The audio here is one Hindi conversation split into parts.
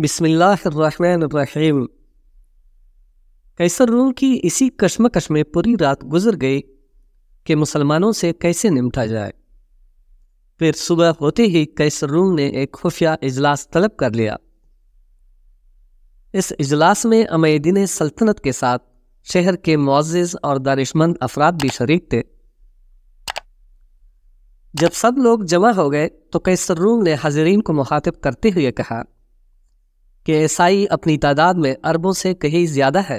बिस्मिल्लाम कैसर रूम की इसी कश्मकश में पूरी रात गुजर गई कि मुसलमानों से कैसे निपटा जाए फिर सुबह होते ही कैसर रूम ने एक खुफिया इजलास तलब कर लिया इस इजलास में अमैदीन सल्तनत के साथ शहर के मुआज़ और दानिशमंद अफराद भी शरीक थे जब सब लोग जमा हो गए तो कैसर रूम ने हाजरीन को मुखातिब करते हुए कहा कि ईसाई अपनी तादाद में अरबों से कहीं ज़्यादा है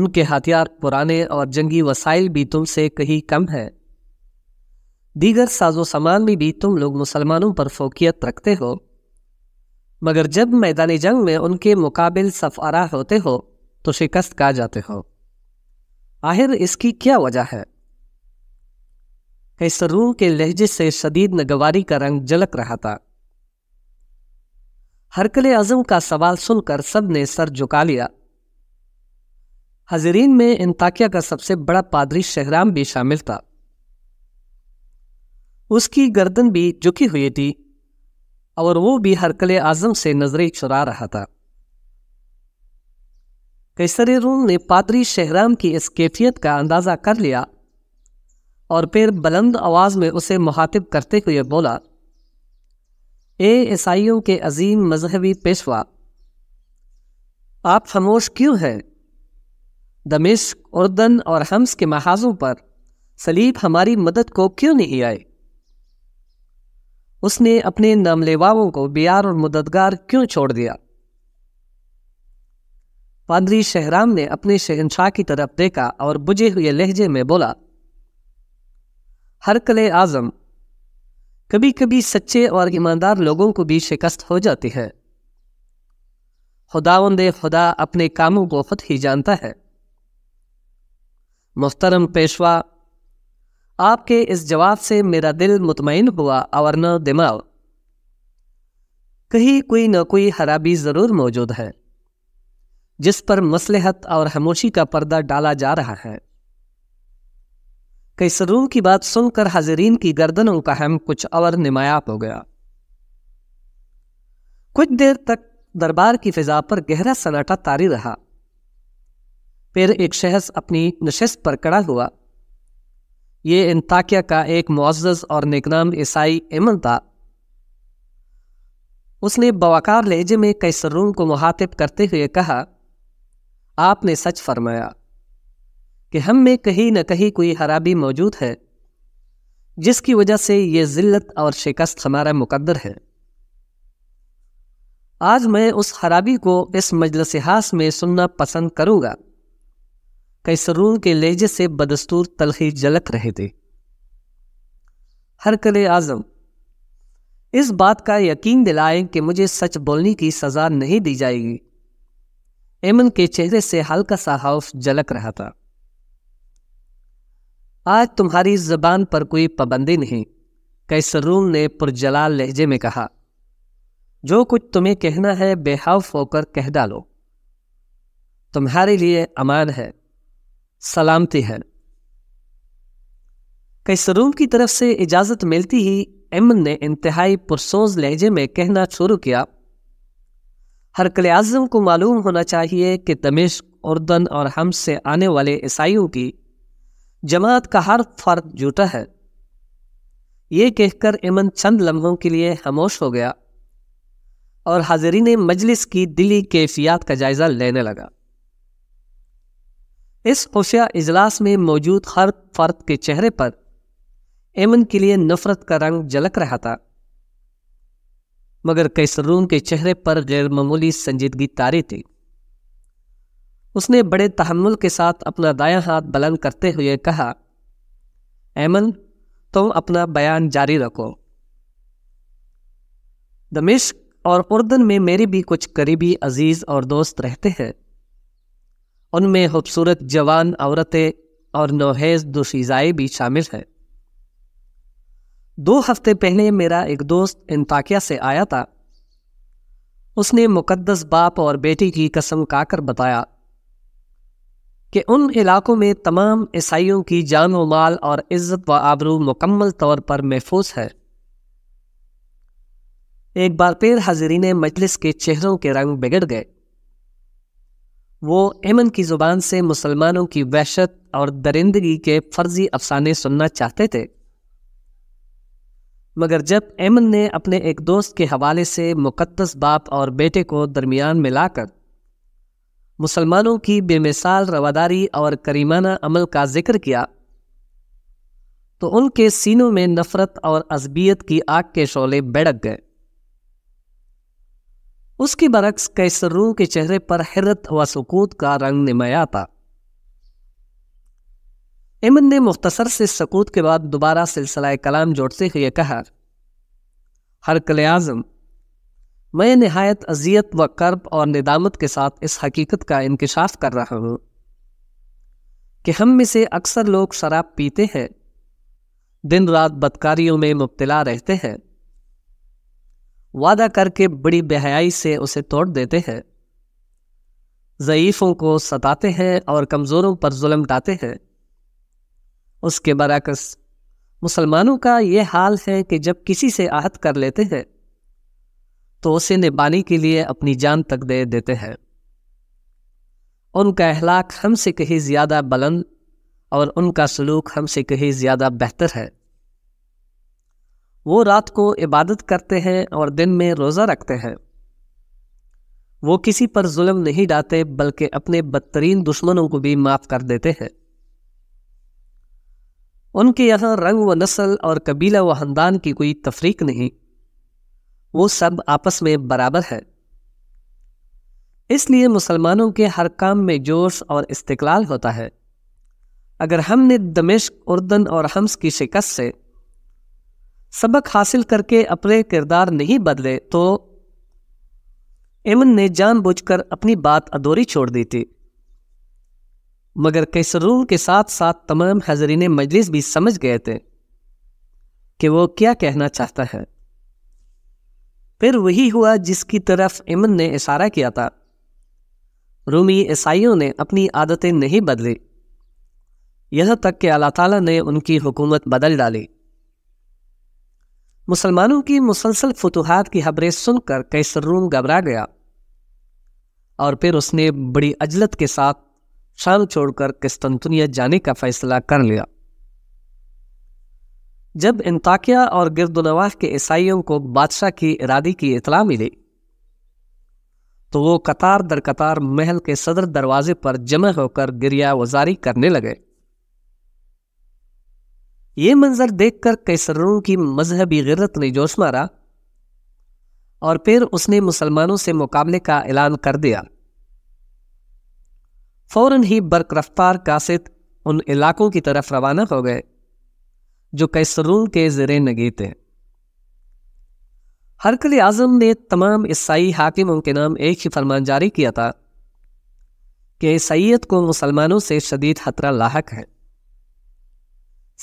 उनके हथियार पुराने और जंगी वसाइल भी तुमसे कहीं कम है दीगर साजो सामान में भी तुम लोग मुसलमानों पर फोकियत रखते हो मगर जब मैदान जंग में उनके मुकाबिल सफारा होते हो तो शिकस्त का जाते हो आखिर इसकी क्या वजह है कैसरूम के लहजे से शदीद नगवारी का रंग झलक रहा था हरकल अजम का सवाल सुनकर सब ने सर झुका लिया हजरीन में इंताकिया का सबसे बड़ा पादरी शहराम भी शामिल था उसकी गर्दन भी झुकी हुई थी और वो भी हरकल आजम से नजरें चुरा रहा था कैसर रूम ने पादरी शहराम की इस कैफियत का अंदाज़ा कर लिया और फिर बुलंद आवाज़ में उसे मुखातिब करते हुए बोला ए ईसाइयों के अजीम मजहबी पेशवा आप खामोश क्यों हैं दमिश्क उर्दन और हम्स के महाजों पर सलीब हमारी मदद को क्यों नहीं आए उसने अपने नामलेवाओं को बियार और मददगार क्यों छोड़ दिया पादरी शहराम ने अपने शहनशाह की तरफ देखा और बुझे हुए लहजे में बोला हर कले आजम कभी कभी सच्चे और ईमानदार लोगों को भी शिकस्त हो जाती है खुदावंद खुदा अपने कामों को खुद ही जानता है मुख्तरम पेशवा आपके इस जवाब से मेरा दिल मुतमिन हुआ और न दिमाग कहीं कोई न कोई खराबी ज़रूर मौजूद है जिस पर मसलहत और हमोशी का पर्दा डाला जा रहा है कई की बात सुनकर हाजरीन की गर्दनों का हम कुछ और निमायाब हो गया कुछ देर तक दरबार की फिजा पर गहरा सन्नाटा तारी रहा फिर एक शहस अपनी नशस्त पर कड़ा हुआ ये इंताकिया का एक मुआज़ और निकनाम ईसाई एमन था उसने बवाकार लहजे में कई सरूम को मुहातिब करते हुए कहा आपने सच फरमाया कि हम में कहीं ना कहीं कोई खराबी मौजूद है जिसकी वजह से ये जिल्लत और शिकस्त हमारा मुकद्दर है आज मैं उस खराबी को इस मजलसहास हास में सुनना पसंद करूंगा कई सरून के लेजे से बदस्तूर तलखी जलक रहे थे हर कले आज़म इस बात का यकीन दिलाएं कि मुझे सच बोलने की सज़ा नहीं दी जाएगी एमन के चेहरे से हल्का सा हाउस जलक रहा था आज तुम्हारी जबान पर कोई पाबंदी नहीं कैसरूम ने पुरजलाल लहजे में कहा जो कुछ तुम्हें कहना है बेहाफ होकर कह डालो तुम्हारे लिए अमान है सलामती है कैसरूम की तरफ से इजाज़त मिलती ही एमन ने इंतहाई पुरसोज लहजे में कहना शुरू किया हर आजम को मालूम होना चाहिए कि दमिश्क उर्दन और हम से आने वाले ईसाइयों की जमात का हर फर्द जूटा है ये कहकर इमन चंद लम्हों के लिए खामोश हो गया और हाजिरी ने मजलिस की दिली कैफियत का जायज़ा लेने लगा इस खुशिया इजलास में मौजूद हर फर्द के चेहरे पर एमन के लिए नफरत का रंग झलक रहा था मगर कैसरूम के चेहरे पर गैर संजीदगी तारी थी उसने बड़े तहमुल के साथ अपना दाया हाथ बुलंद करते हुए कहा एमन तुम अपना बयान जारी रखो दमिश्क और उर्दन में मेरे भी कुछ करीबी अजीज़ और दोस्त रहते हैं उनमें खूबसूरत जवान औरतें और नोहेज दुशीजाए भी शामिल हैं दो हफ्ते पहले मेरा एक दोस्त इंताकिया से आया था उसने मुकद्दस बाप और बेटी की कसम खाकर बताया कि उन इलाकों में तमाम ईसाइयों की जान व माल और इज़्ज़त व आबरू मुकम्मल तौर पर महफूज है एक बार फिर हाजरीन मजलिस के चेहरों के रंग बिगड़ गए वो एमन की ज़ुबान से मुसलमानों की वहशत और दरिंदगी के फर्जी अफसाने सुनना चाहते थे मगर जब एमन ने अपने एक दोस्त के हवाले से मुकद्दस बाप और बेटे को दरमियान मिलाकर मुसलमानों की बेमिसाल रवादारी और करीमाना अमल का जिक्र किया तो उनके सीनों में नफरत और असबियत की आग के शोले बेड़क गए उसके बरक्स कैसरू के चेहरे पर हिरत व सकूत का रंग निमाया था इमन ने मुख्तसर से सकूत के बाद दोबारा सिलसिला कलाम जोड़ते हुए कहा हर कल आजम मैं नहायत अजियत व कर्ब और निदामत के साथ इस हकीकत का इंकशाफ कर रहा हूँ कि हम में से अक्सर लोग शराब पीते हैं दिन रात बदकारियों में मुबतला रहते हैं वादा करके बड़ी बेहयाई से उसे तोड़ देते हैं ज़यीफ़ों को सताते हैं और कमज़ोरों पर जुल्म डाते हैं उसके बरकस मुसलमानों का ये हाल है कि जब किसी से आहत कर लेते हैं तो उसे निभाने के लिए अपनी जान तक दे देते हैं उनका अहलाक हमसे कहीं ज़्यादा बुलंद और उनका सलूक हमसे कहीं ज़्यादा बेहतर है वो रात को इबादत करते हैं और दिन में रोज़ा रखते हैं वो किसी पर जुल्म नहीं डालते बल्कि अपने बदतरीन दुश्मनों को भी माफ़ कर देते हैं उनके यहाँ रंग व नस्ल और कबीला व ख़ानदान की कोई तफरीक नहीं वो सब आपस में बराबर हैं इसलिए मुसलमानों के हर काम में जोश और इस्तकलाल होता है अगर हमने दमिश्क उर्दन और हम्स की शिकस्त से सबक हासिल करके अपने किरदार नहीं बदले तो एमन ने जानबूझकर अपनी बात अधूरी छोड़ दी थी मगर कैसरून के साथ साथ तमाम हजरीन मजलिस भी समझ गए थे कि वो क्या कहना चाहता है फिर वही हुआ जिसकी तरफ इमन ने इशारा किया था रूमी ईसाइयों ने अपनी आदतें नहीं बदली यह तक कि अल्लाह ताला ने उनकी हुकूमत बदल डाली मुसलमानों की मुसलसल फतूहत की खबरें सुनकर कैसर रूम घबरा गया और फिर उसने बड़ी अजलत के साथ शाम छोड़कर किस्तनतुनिया जाने का फैसला कर लिया जब इंताकिया और गिरदनवाह के ईसाइयों को बादशाह की इरादी की इतला मिली तो वो कतार दर कतार महल के सदर दरवाजे पर जमा होकर गिरिया वजारी करने लगे ये मंजर देखकर कैसरों की मजहबी गिरत ने जोश मारा और फिर उसने मुसलमानों से मुकाबले का ऐलान कर दिया फौरन ही बर्क रफ्तार कासिद उन इलाकों की तरफ रवाना हो गए जो कैसरून के ज़र नगे थे हरकल आज़म ने तमाम ईसाई हाकिमों के नाम एक ही फरमान जारी किया था कि ईसाइत को मुसलमानों से शदीद खतरा लाक है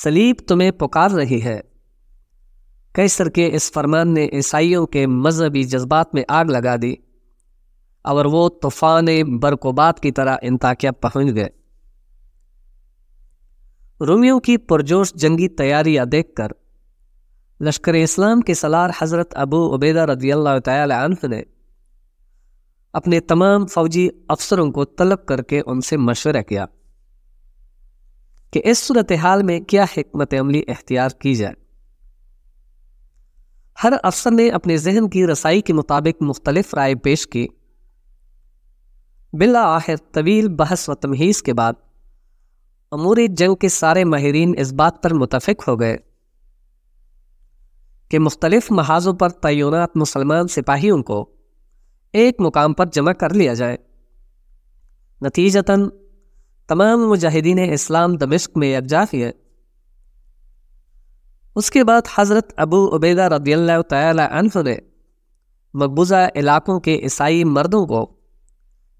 सलीब तुम्हें पुकार रही है कैसर के इस फरमान ने ईसाइयों के मजहबी जज्बात में आग लगा दी और वो तूफ़ान बरकोबात की तरह इंताकिया पहुंच गए रोमियो की पुरजोश जंगी तैयारियां देखकर लश्कर इस्लाम के सलार हज़रत अबू उबैदा रदी अल्लाह ने अपने तमाम फौजी अफसरों को तलब करके उनसे मशवरा किया कि इस सूरत हाल में क्या हमत अमली अख्तियार की जाए हर अफसर ने अपने जहन की रसाई के मुताबिक मुख्तलिफ राय पेश की बिला आहिर तवील बहस व तमहीज़ के बाद अमूरी जंग के सारे माहरीन इस बात पर मुतफिक हो गए कि मुख्तलिफ महाजों पर तयनत मुसलमान सिपाहियों को एक मुकाम पर जमा कर लिया जाए नतीजतन तमाम मुजाहिदीन इस्लाम दमिश्क में यकजा किए उसके बाद हज़रत अबू उबैदा रदील्ला तन ने मकबूजा इलाकों के ईसाई मर्दों को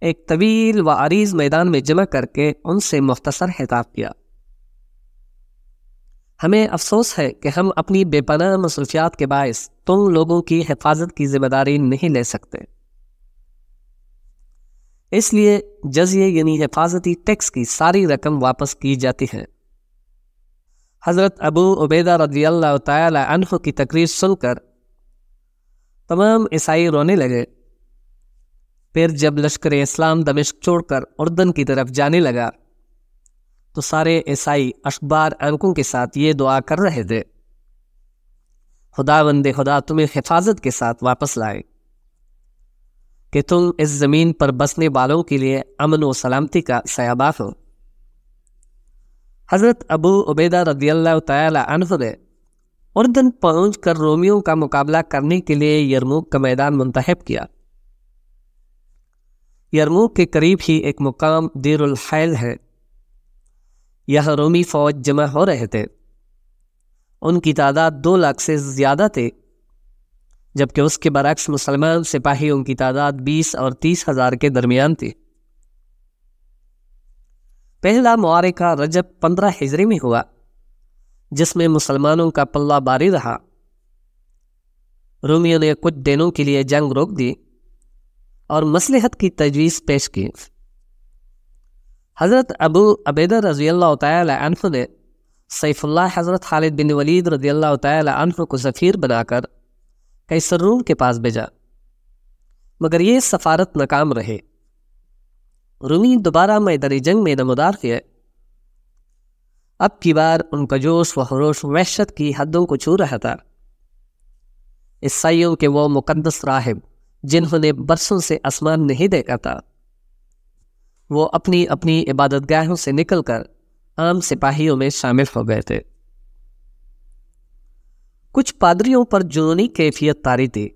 एक तवील व आरीज मैदान में जमा करके उनसे मुख्तसर खिताब किया हमें अफसोस है कि हम अपनी बेपनाह मसरूफियात के बायस तुम लोगों की हिफाजत की जिम्मेदारी नहीं ले सकते इसलिए जजिए यानी हिफाजती टैक्स की सारी रकम वापस की जाती है हज़रत अबू उबैदा रजी अल्लाह तह की तकरीर सुनकर तमाम ईसाई रोने लगे फिर जब लश्कर इस्लाम दमिश्क छोड़कर उर्दन की तरफ जाने लगा तो सारे ईसाई अखबार अंकों के साथ ये दुआ कर रहे थे खुदा बंदे खुदा तुम्हें हिफाजत के साथ वापस लाए कि तुम इस ज़मीन पर बसने वालों के लिए अमन व सलामती का सयाबाफ हो हज़रत अबू उबैदा रदी ने उर्दन पहुंच कर रोमियों का मुकाबला करने के लिए यरमूक का मैदान मुंतब किया यरमू के करीब ही एक मुकाम हैल है यह रोमी फौज जमा हो रहे थे उनकी तादाद दो लाख से ज़्यादा थे जबकि उसके बरक्स मुसलमान सिपाही उनकी तादाद बीस और तीस हज़ार के दरमियान थी पहला मुआरिका रजब पंद्रह हिजरी में हुआ जिसमें मुसलमानों का पल्ला बारी रहा रोमियों ने कुछ दिनों के लिए जंग रोक दी और मसलहत की तजवीज़ पेश की हज़रत अबू अबैद रजी अल्लाह ने सैफुल्ला हज़रत खालिद बिन वलीद रजी अल्लाह को सफ़ीर बनाकर कैसरूम के पास भेजा मगर ये सफारत नाकाम रहे रूमी दोबारा मैदानी जंग में दमदार किए अब की बार उनका जोश व हरोश वहशत की हदों को छू रहा था ईसाइयों के वो मुकदस राहब जिन्होंने बरसों से आसमान नहीं देखा था वो अपनी अपनी इबादत गाहों से निकलकर आम सिपाहियों में शामिल हो गए थे कुछ पादरियों पर जुनूनी कैफियत तारी थी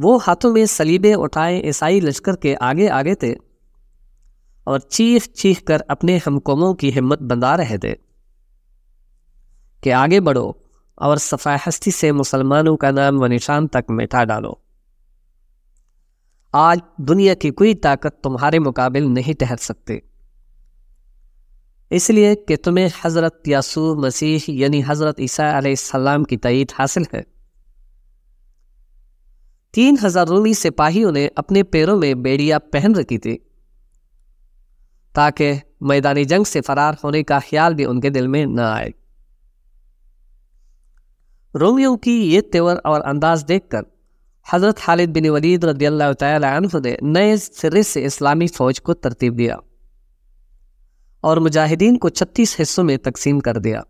वो हाथों में सलीबे उठाए ईसाई लश्कर के आगे आगे थे और चीख चीख कर अपने हमकोमों की हिम्मत बंधा रहे थे कि आगे बढ़ो और सफाहस्ती से मुसलमानों का नाम व निशान तक मिटा डालो आज दुनिया की कोई ताकत तुम्हारे मुकाबिल नहीं ठहर सकती इसलिए कि तुम्हें हज़रत यासू मसीह यानी हज़रत ईसा सलाम की तइद हासिल है तीन हजार रूली सिपाहियों ने अपने पैरों में बेड़िया पहन रखी थी ताकि मैदानी जंग से फरार होने का ख्याल भी उनके दिल में न आए रोमियों की ये तेवर और अंदाज देखकर हज़रत खालिद बिन वलीद रदी अल्लाह ने नए सिरे से इस्लामी फ़ौज को तरतीब दिया और मुजाहिदीन को छत्तीस हिस्सों में तकसीम कर दिया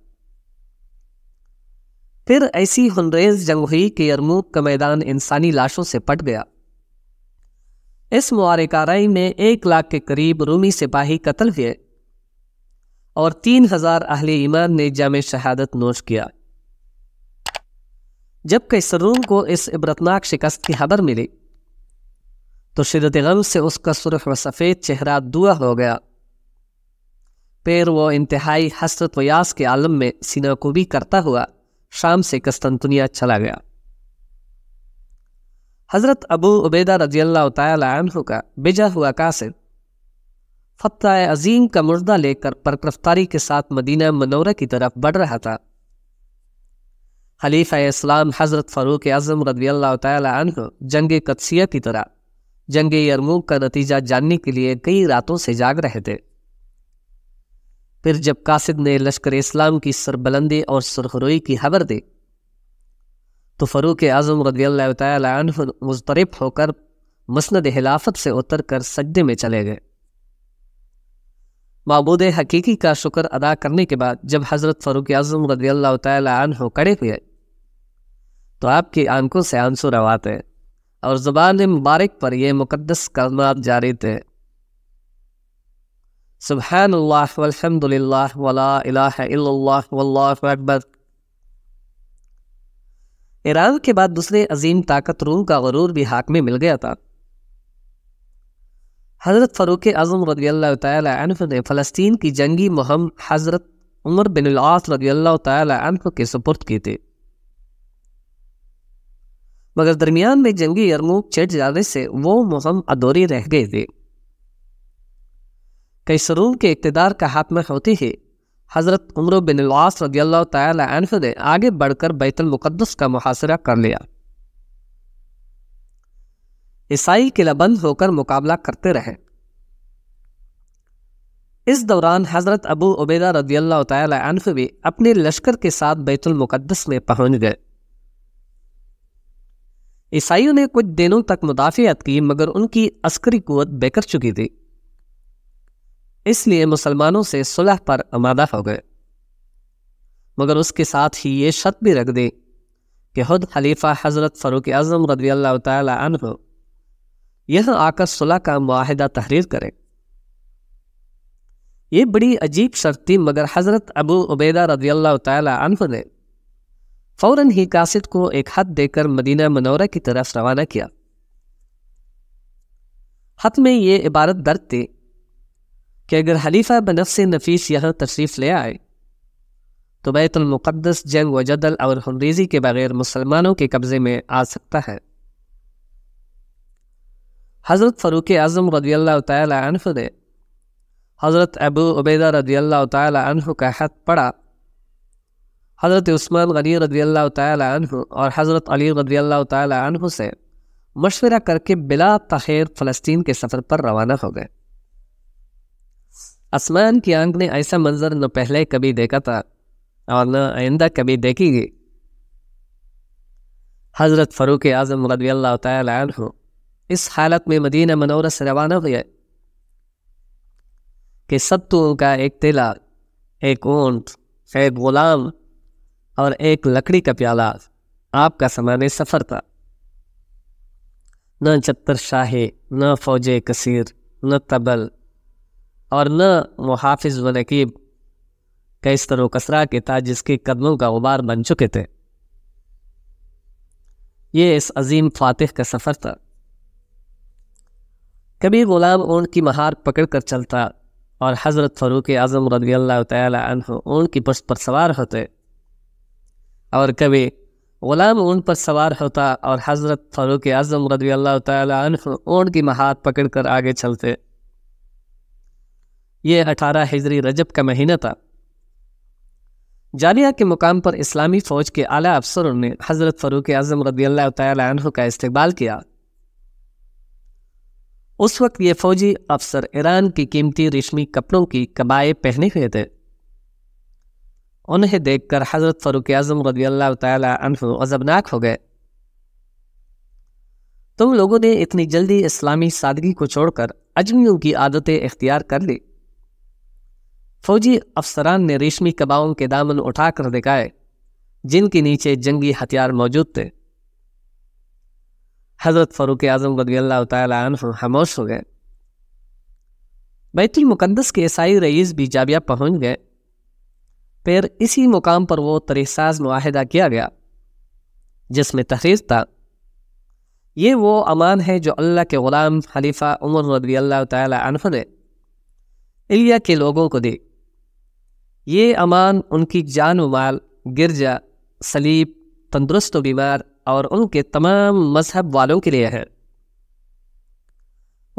फिर ऐसी हनरेज जंग हुई कि यरमूक का मैदान इंसानी लाशों से पट गया इस मुआरकाराई में एक लाख के करीब रूमी सिपाही कत्ल हुए और तीन हजार अहल ईमान ने जाम शहादत नोश किया जब कैसरून को इस इबरतनाक शिकस्त की खबर मिली तो शिदत गम से उसका सुरख व सफ़ेद चेहरा दुआ हो गया पैर वो इंतहाई हसरत व्यास के आलम में सीना को भी करता हुआ शाम से कस्तनतुनिया चला गया हज़रत अबू उबैदा रजी अल्लाह तु का बेजा हुआ कासिर फ़तः अजीम का मुर्दा लेकर परकरफ्तारी के साथ मदीना मनौरा की तरफ बढ़ रहा था खलीफ़ इस्लाम हज़रत फ़ारूक आज़म रदी तन जंग कदसिया की तरह जंग यरमूक का नतीजा जानने के लिए कई रातों से जाग रहे थे फिर जब कासिद ने लश्कर इस्लाम की सरबलंदी और सुरखरोई की खबर दी तो फ़रूक आज़म रदी अल्लाह मुस्तरब होकर मसंद हिलाफत से उतर कर सजदे में चले गए मबूद हकीकी का शुक्र अदा करने के बाद जब हज़रत फ़रूक आजम रदी तन खड़े कड़े हुए तो आपकी आंखों से आंसू रवाते और ज़बान मुबारक पर यह मुकदस कलमात जारी थे सुबहान ईरान के बाद दूसरे अजीम ताकत रूम का गरूर भी हाक में मिल गया था हज़रत फ़रूक अज़म रजी ने फ़लस्तीन की जंगी मुहम हज़रत उमर बिन रजील्ला अल्लाह के सुपुर्द की थी मगर दरमियान में जंगी यरमूक छिट जाने से वो मुहम अधूरी रह गई थी कैसरून के इकतदार का हाथ में होते ही हज़रत उम्र बिन लास तह ने आगे बढ़कर बैतुलमक़दस का मुहासरा कर लिया ईसाई किलाबंद होकर मुकाबला करते रहे इस दौरान हज़रत अबू उबैदा रदी अल्लाह तह भी अपने लश्कर के साथ बैतुलमुक़दस में पहुंच गए ईसाइयों ने कुछ दिनों तक मुदाफ़ियत की मगर उनकी अस्करी कुत बेकर चुकी थी इसलिए मुसलमानों से सुलह पर आमादा हो गए मगर उसके साथ ही ये शर्त भी रख दी कि खुद खलीफा हज़रत फ़रूक आजम रदी अल्लाह तह यह आकर सुलह का माहिदा तहरीर करें ये बड़ी अजीब शर्त थी मगर हज़रत अबू उबैदा रदी अल्लाह तन ने फौरन ही कासिद को एक हद देकर मदीना मनौरा की तरफ रवाना किया हत में ये इबारत दर्द थी कि अगर हलीफा बनफ से नफीस यहाँ तशरीफ़ ले आए तो बैतुलमुक़दस जंग व जदल और हमरेजी के बगैर मुसलमानों के कब्ज़े में आ सकता है हज़रत फ़रूक आज़म रदील्ला तह ने हज़रत अबू उबैदा रदील्ला तह का हथ पढ़ा हज़रत उस्मान गनी रदी अल्लाह तु और हज़रत अली रदी अल्लाह तु से मशवरा करके बिला तखेर फ़लस्तीन के सफ़र पर रवाना हो गए आसमान की आंख ने ऐसा मंजर न पहले कभी देखा था और न आइंदा कभी देखेगी हज़रत फ़रूक आज़म रदी अल्लाह तु इस हालत में मदीना मनोरा से रवाना हुए कि सत्तू का एक तिला एक ऊंट एक गुलाम और एक लकड़ी का प्याला आपका समान सफ़र था न चत्तर शाहे न फौज कसीर न तबल और न मुहाफ़ व नकीब कई स्तरों कसरा के था जिसके कदमों का गुबार बन चुके थे ये इस अजीम फातिह का सफ़र था कबीर गुलाम ऊँट की महार पकड़ कर चलता और हज़रत फ़रूक आज़म रदी अल्लाह तन ऊँट की पुष्ट पर सवार होते और कभी गुलाम ऊँट पर सवार होता और हज़रत फ़ारूक आजम रदी अल्लाह तु की महात पकड़ कर आगे चलते ये अठारह हिजरी रजब का महीना था जालिया के मुकाम पर इस्लामी फ़ौज के आला अफसरों ने हज़रत फ़ारूक आजम रदी अल्लाह तु का इस्तेबाल किया उस वक्त ये फ़ौजी अफसर ईरान की कीमती रेशमी कपड़ों की कबाए पहने हुए थे उन्हें देखकर हज़रत फ़ारूक आजम रजबनाक हो गए तुम लोगों ने इतनी जल्दी इस्लामी सादगी को छोड़कर अजमियों की आदतें इख्तियार कर ली फौजी अफसरान ने रेशमी कबाओं के दामन उठाकर दिखाए जिनके नीचे जंगी हथियार मौजूद थे हज़रत फ़ारूक आज़म रदी खामोश हो गए बैतुलमक़दस के ईसाई रईस भी जाबिया पहुंच गए फिर इसी मुकाम पर वो तरीसाज माहिदा किया गया जिसमें तहरीर था ये वो अमान है जो अल्लाह के ग़ुलाम खलीफा उमर रबी अल्लाह तह ने इलिया के लोगों को दी ये अमान उनकी जान माल गिरजा सलीब तंदुरुस्त बीमार और उनके तमाम मजहब वालों के लिए है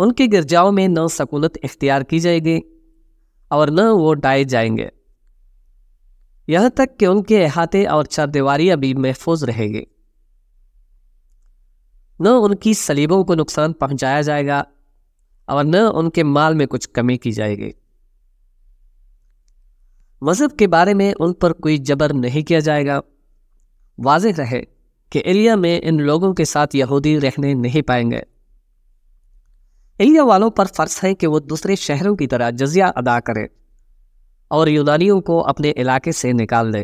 उनके गिरजाओं में न सकूलत इख्तियार की जाएगी और न वो डाए जाएंगे यहाँ तक कि उनके अहाते और चारदीवारियाँ भी महफूज रहेंगे न उनकी सलीबों को नुकसान पहुँचाया जाएगा और न उनके माल में कुछ कमी की जाएगी मज़हब के बारे में उन पर कोई जबर नहीं किया जाएगा वाज रहे कि एलिया में इन लोगों के साथ यहूदी रहने नहीं पाएंगे एलिया वालों पर फ़र्ज़ है कि वो दूसरे शहरों की तरह जजिया अदा करें और यूनानियों को अपने इलाके से निकाल दे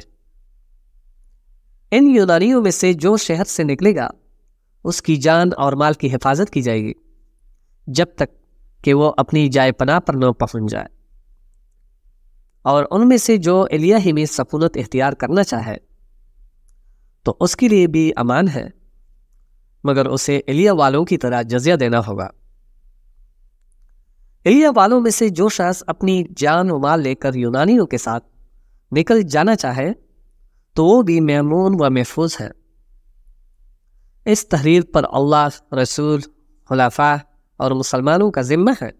इन यूनानियों में से जो शहर से निकलेगा उसकी जान और माल की हिफाजत की जाएगी जब तक कि वो अपनी जाए पनाह पर न पहुंच जाए और उनमें से जो एलिया ही में सफूलत इख्तियार करना चाहे तो उसके लिए भी अमान है मगर उसे एलिया वालों की तरह जजिया देना होगा एलिया वालों में से जो शख्स अपनी जान वाल लेकर यूनानियों के साथ निकल जाना चाहे तो वो भी मेमून व महफूज है इस तहरीर पर अल्लाह रसूल खलाफा और मुसलमानों का ज़िम्मा है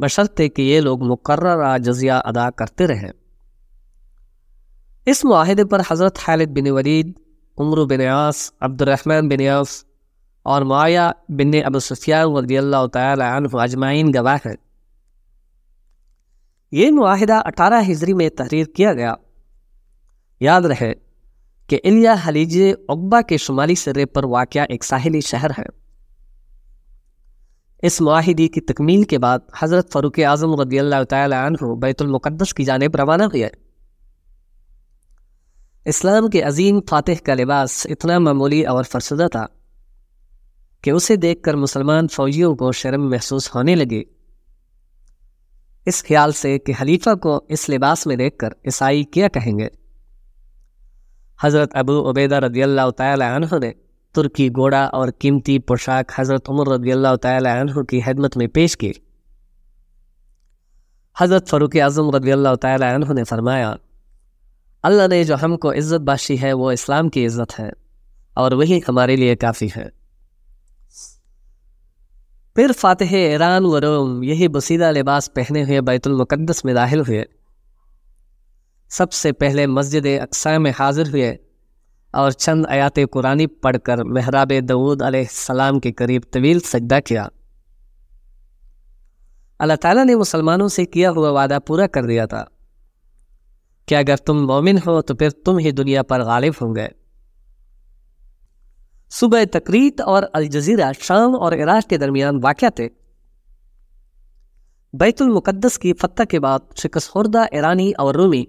बशर्ते कि ये लोग मुकर जजिया अदा करते रहें इस माहदे पर हज़रत खालिद बिन वरीद उम्र बिन आस अब्दुलरहमान बिन आस और माया बिन अब अजमाइन गवाह है ये माहिदा अठारह हिजरी में तहरीर किया गया याद रहे कि इलिया हलीज अकबा के शुमाली सिरे पर वाक़ एक साहिली शहर है इस माहिदी की तकमील के बाद हज़रत फ़रूक आज़म रदी बैतुलमक़दस की जानब रवाना हुए इस्लाम के अजीम फातह का लिबास इतना मामूली और फरसदा था कि उसे देखकर मुसलमान फौजियों को शर्म महसूस होने लगी इस ख्याल से कि हलीफा को इस लिबास में देखकर ईसाई क्या कहेंगे हज़रत अबू उबैदा रदी अल्लाह तह ने तुर्की घोड़ा और कीमती पोशाक हज़रत उमर रदी अल्लाह तह की खिदमत में पेश की हज़रत फ़ारूक आज़म रदी अल्लाह तह ने फरमाया अल्लाह ने जो हमको इज़्ज़त बाशी है वो इस्लाम की इज़्ज़त है और वही हमारे लिए काफ़ी है फिर फातह ईरान व रोम यही बसीदा लिबास पहने हुए बैतुलमक़दस में दाखिल हुए सबसे पहले मस्जिद अक्सा में हाजिर हुए और चंद आयात कुरानी पढ़कर महराब दऊद सलाम के करीब तवील सजदा किया अल्लाह ताला ने मुसलमानों से किया हुआ वादा पूरा कर दिया था कि अगर तुम मोमिन हो तो फिर तुम ही दुनिया पर गालिब होंगे सुबह तकरीत और जजीरा शाम और इराक के दरमियान वाक़ थे बैतुलमक़दस की फतह के बाद शिकसहरदा ईरानी और रूमी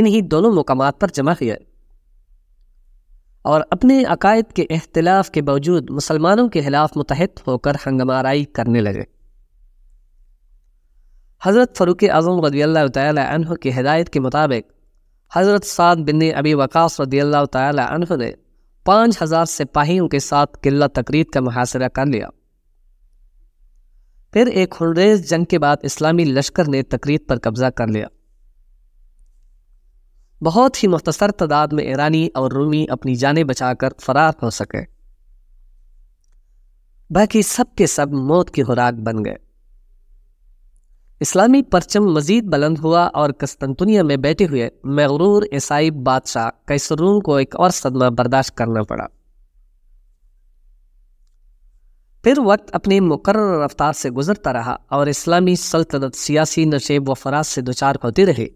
इन्हीं दोनों मकाम पर जमा हुए और अपने अकायद के अख्तिलाफ के बावजूद मुसलमानों के खिलाफ मुतहद होकर हंगमाराई करने लगे हज़रत फ़रूक अज़म रदील्ला तह की हदायत के मुताबिक हज़रत साद बिन अबी वक़ास रदील्ला तह ने पाँच हजार सिपाहियों के साथ किला तकरीब का मुहासरा कर लिया फिर एक हुरेज जंग के बाद इस्लामी लश्कर ने तकरीब पर कब्जा कर लिया बहुत ही मुख्तसर तादाद में ईरानी और रूमी अपनी जानें बचाकर फरार हो सके बाकी सब के सब मौत की खुराक बन गए इस्लामी परचम मजीद बुलंद हुआ और कस्तनतुनिया में बैठे हुए मगरूर ईसाई बादशाह कैसरून को एक और सदमा बर्दाश्त करना पड़ा फिर वक्त अपनी मुकर रफ्तार से गुजरता रहा और इस्लामी सल्तनत सियासी नशेब व फराज से दुचार होती रही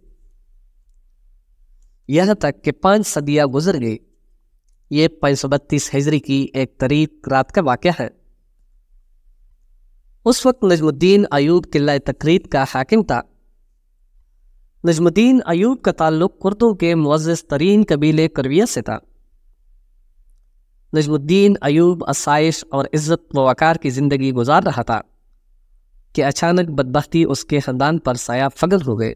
यह तक कि पाँच सदियां गुजर गई ये सौ बत्तीस हिजरी की एक तरीक रात का वाक़ है उस वक्त नजमुद्दीन अयूब किला तकरीद का हाकिम था नजमुद्दीन अयूब का ताल्लुक कुर्दों के मुजस तरीन कबीले करविया से था नजमुद्दीन अयूब आसाइश और इज़्ज़त वकार की ज़िंदगी गुजार रहा था कि अचानक बदबख्ती उसके ख़ानदान पर साया फगल हो गए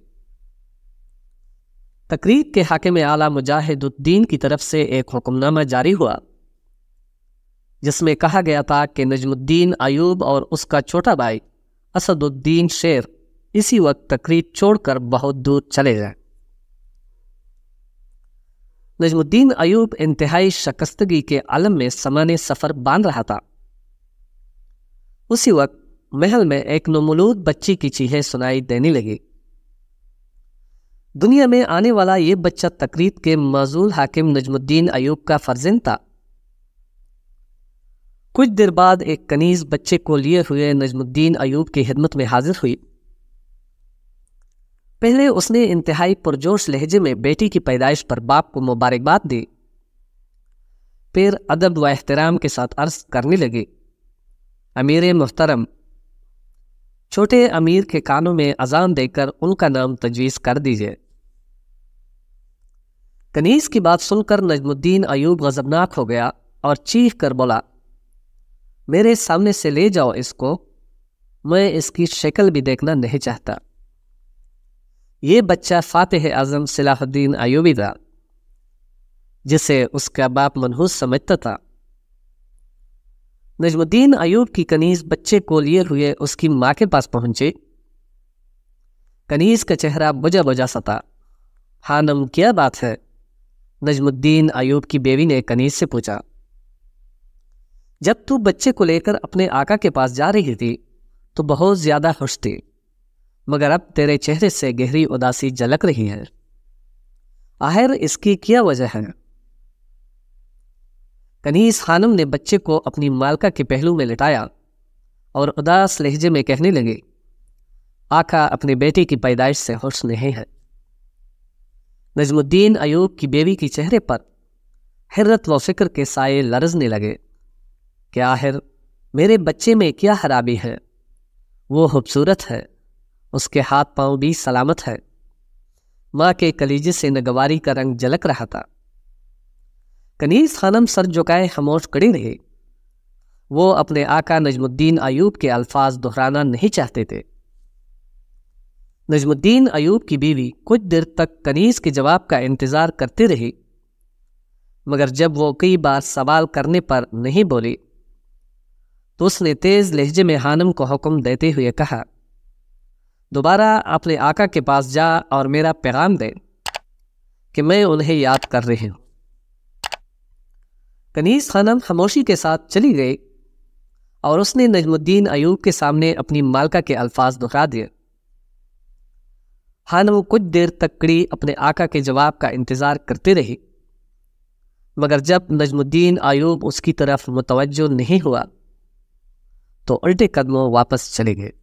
तकरीब के हाकिम आला मुजाहिदुद्दीन की तरफ से एक हुक्मनामा जारी हुआ जिसमें कहा गया था कि नजमुद्दीन अयूब और उसका छोटा भाई असदुद्दीन शेर इसी वक्त तकरीब छोड़कर बहुत दूर चले जाए नजमुद्दीन अयूब इंतहाई शकस्तगी के आलम में समान सफ़र बांध रहा था उसी वक्त महल में एक नमलूद बच्ची की चीहें सुनाई देने लगी दुनिया में आने वाला ये बच्चा तकरीब के मजूल हाकिम नजमुद्दीन अयूब का फर्जिंद था कुछ देर बाद एक कनीज बच्चे को लिए हुए नजमुद्दीन अयूब की खिदमत में हाजिर हुई पहले उसने इंतहाई पुरजोश लहजे में बेटी की पैदाइश पर बाप को मुबारकबाद दी फिर अदब व एहतराम के साथ अर्ज करने लगी अमीर मुहतरम छोटे अमीर के कानों में अजान देकर उनका नाम तजवीज़ कर दीजिए कनीज की बात सुनकर नजमुद्दीन अयूब गजबनाक हो गया और चीख कर बोला मेरे सामने से ले जाओ इसको मैं इसकी शक्ल भी देखना नहीं चाहता ये बच्चा फातेह आजम सलाहुद्दीन आयूबी था जिसे उसका बाप मनहूस समझता था नजमुद्दीन अयूब की कनीज बच्चे को लिए हुए उसकी माँ के पास पहुंचे कनीज का चेहरा बुझा बुझा सता हानम क्या बात है नजमुद्दीन अयूब की बेबी ने कनीज से पूछा जब तू बच्चे को लेकर अपने आका के पास जा रही थी तो बहुत ज़्यादा खुश थी मगर अब तेरे चेहरे से गहरी उदासी झलक रही है आहिर इसकी क्या वजह है कनीस खानम ने बच्चे को अपनी मालका के पहलू में लिटाया और उदास लहजे में कहने लगे आका अपने बेटे की पैदाइश से खुश नहीं है नजमुद्दीन अयूब की बेबी के चेहरे पर हिरत व फिक्र के साए लरजने लगे कि आखिर मेरे बच्चे में क्या खराबी है वो खूबसूरत है उसके हाथ पांव भी सलामत है माँ के कलीजे से नगवारी का रंग झलक रहा था कनीज खानम सर झुकाए खामोश कड़ी रहे वो अपने आका नजमुद्दीन अयूब के अल्फाज दोहराना नहीं चाहते थे नजमुद्दीन अयूब की बीवी कुछ देर तक कनीज के जवाब का इंतज़ार करती रही मगर जब वो कई बार सवाल करने पर नहीं बोली तो उसने तेज लहजे में हानम को हुक्म देते हुए कहा दोबारा अपने आका के पास जा और मेरा पैगाम दे कि मैं उन्हें याद कर रही हूँ कनीस खानम खामोशी के साथ चली गई और उसने नजमुद्दीन अयूब के सामने अपनी मालका के अल्फाज दोहरा दिए हानम कुछ देर तक कड़ी अपने आका के जवाब का इंतज़ार करते रही मगर जब नजमुद्दीन अयूब उसकी तरफ मुतवजो नहीं हुआ तो उल्टे कदमों वापस चले गए